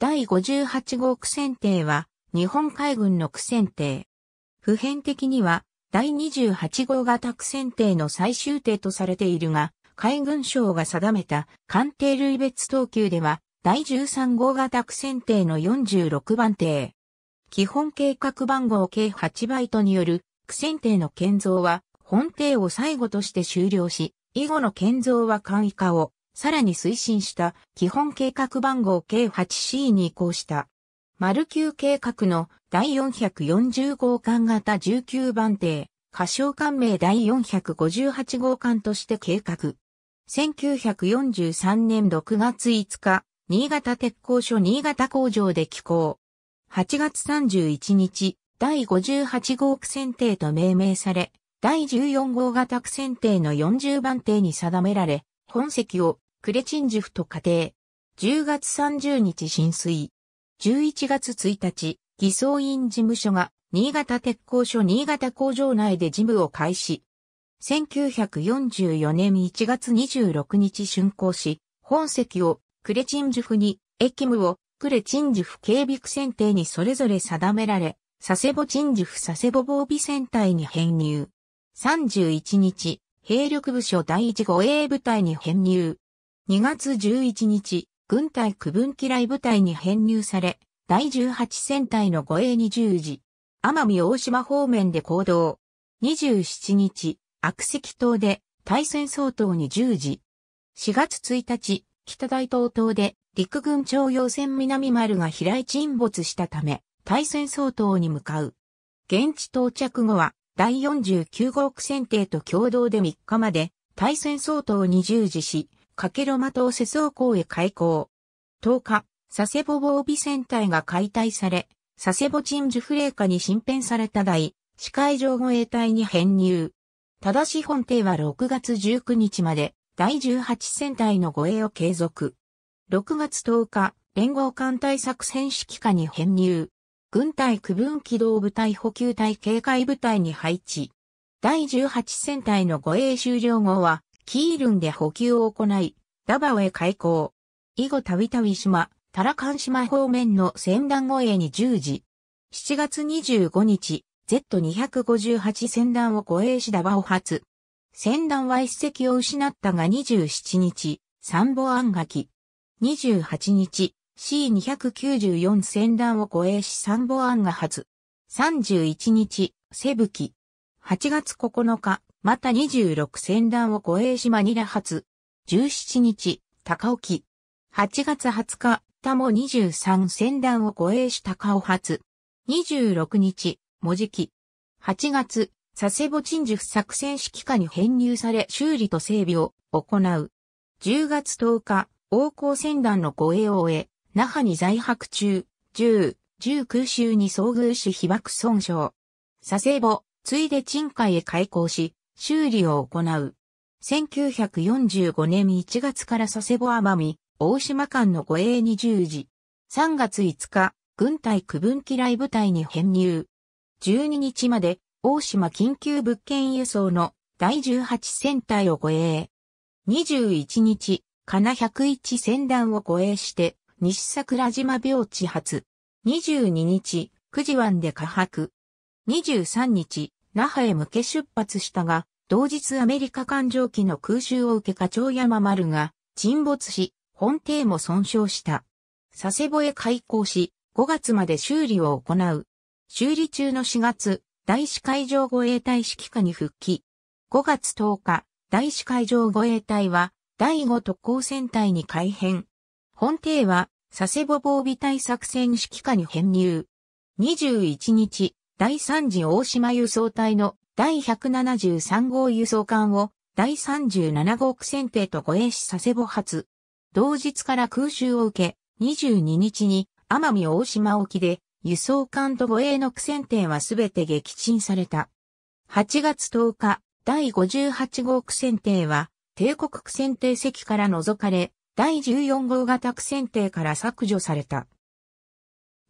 第58号苦戦艇は、日本海軍の苦戦艇。普遍的には、第28号型苦戦艇の最終艇とされているが、海軍省が定めた艦艇類別等級では、第13号型苦戦艇の46番艇。基本計画番号計8バイトによる苦戦艇の建造は、本艇を最後として終了し、以後の建造は簡易化をさらに推進した基本計画番号 K8C に移行した。丸級計画の第440号艦型19番艇、仮称艦名第458号艦として計画。1943年6月5日、新潟鉄工所新潟工場で起工。8月31日、第58号区選定と命名され、第14号型区選定の40番艇に定められ、本籍をクレチンジュフと家庭。10月30日浸水。11月1日、偽装院事務所が新潟鉄工所新潟工場内で事務を開始。1944年1月26日竣工し、本籍をクレチンジュフに、駅務をクレチンジュフ警備区選定にそれぞれ定められ、佐世保チンジュフ佐世保防備戦隊に編入。31日、兵力部署第1護衛部隊に編入。2月11日、軍隊区分機雷部隊に編入され、第18戦隊の護衛に従事。奄美大島方面で行動。27日、悪石島で対戦総統に従事。4月1日、北大東島で陸軍徴用船南丸が飛来沈没したため、対戦総統に向かう。現地到着後は、第49号区選定と共同で3日まで、対戦総統に従事し、かけろまを瀬倉港へ開港。10日、佐世保防備戦隊が解体され、佐世保鎮フレーカに新編された第、司会上護衛隊に編入。ただし本艇は6月19日まで、第18戦隊の護衛を継続。6月10日、連合艦隊作戦指揮下に編入。軍隊区分機動部隊補給隊警戒部隊に配置。第18戦隊の護衛終了後は、キールンで補給を行い、ダバオへ開港。以後たびたび島、タラカン島方面の船団護衛に従事。7月25日、Z258 船団を護衛しダバオ発。船団は一隻を失ったが27日、サンボアンガキ。28日、C294 船団を護衛しサンボアンガ発。31日、セブキ。8月9日、また26戦団を護衛しマニラ発。17日、高沖。8月20日、多も23戦団を護衛し高尾発。26日、文字記。8月、佐世保鎮守作戦指揮下に編入され修理と整備を行う。10月10日、王光戦団の護衛を終え、那覇に在泊中、10、10空襲に遭遇し被爆損傷。佐世保、ついで鎮海へ開港し、修理を行う。1945年1月から佐世保奄美、大島間の護衛に従事。3月5日、軍隊区分機雷部隊に編入。12日まで、大島緊急物件輸送の第18戦隊を護衛。21日、金101戦団を護衛して、西桜島病地発。22日、九時湾で下泊。23日、那覇へ向け出発したが、同日アメリカ艦上機の空襲を受け課長山丸が沈没し、本艇も損傷した。佐世保へ開港し、5月まで修理を行う。修理中の4月、大使海上護衛隊指揮下に復帰。5月10日、大使海上護衛隊は第5特攻戦隊に改編。本艇は佐世保防備隊作戦指揮下に編入。21日、第3次大島輸送隊の第173号輸送艦を第37号区選定と護衛し佐世保発。同日から空襲を受け、22日に奄美大島沖で輸送艦と護衛の区選定はすべて撃沈された。8月10日、第58号区選定は帝国区選定席から除かれ、第14号型区選定から削除された。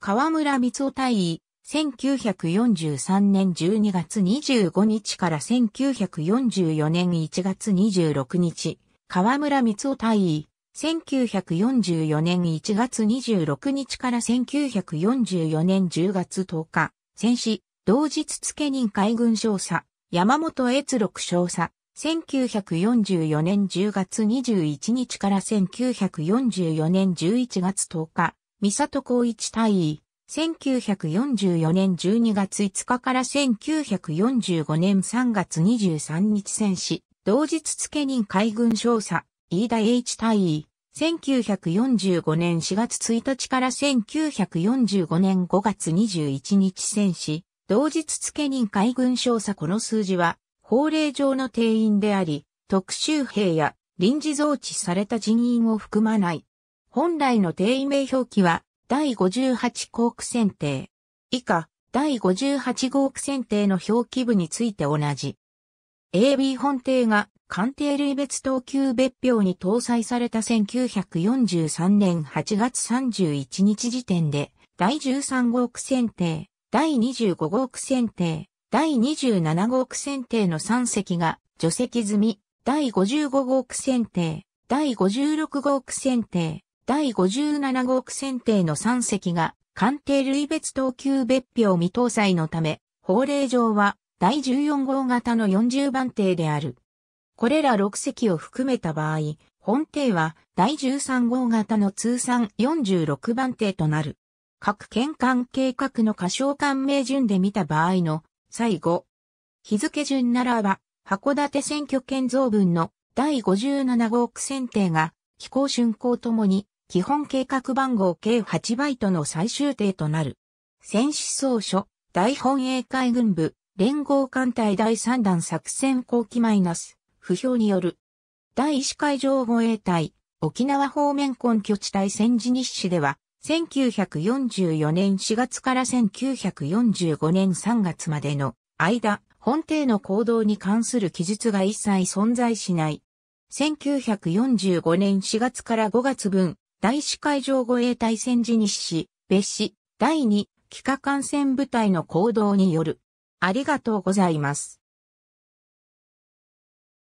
河村光夫大尉、1943年12月25日から1944年1月26日、河村光夫大尉、1944年1月26日から1944年10月10日、戦死、同日付任海軍少佐、山本越六少佐、1944年10月21日から1944年11月10日、三里光一大尉、1944年12月5日から1945年3月23日戦死、同日付任海軍少佐、飯田 H 一大尉、1945年4月1日から1945年5月21日戦死、同日付任海軍少佐この数字は、法令上の定員であり、特殊兵や臨時増置された人員を含まない。本来の定位名表記は、第58校区選定。以下、第58航区選定の表記部について同じ。AB 本定が官邸類別等級別表に搭載された1943年8月31日時点で、第13号区選定、第25号区選定、第27号区選定の3隻が除籍済み、第55号区選定、第56号区選定、第57号区選定の3席が、官邸類別等級別表未搭載のため、法令上は第14号型の40番艇である。これら6隻を含めた場合、本邸は第13号型の通算46番艇となる。各県間計画の過小官名順で見た場合の最後。日付順ならば、函館選挙権増分の第57号区選定が、気候春行ともに基本計画番号計8バイトの最終定となる。戦士総書、大本営海軍部、連合艦隊第3弾作戦後期マイナス、不評による。第1海上護衛隊、沖縄方面根拠地帯戦時日誌では、1944年4月から1945年3月までの間、本艇の行動に関する記述が一切存在しない。1945年4月から5月分、第四海上護衛隊戦時日誌、別紙、第二、帰何艦船部隊の行動による。ありがとうございます。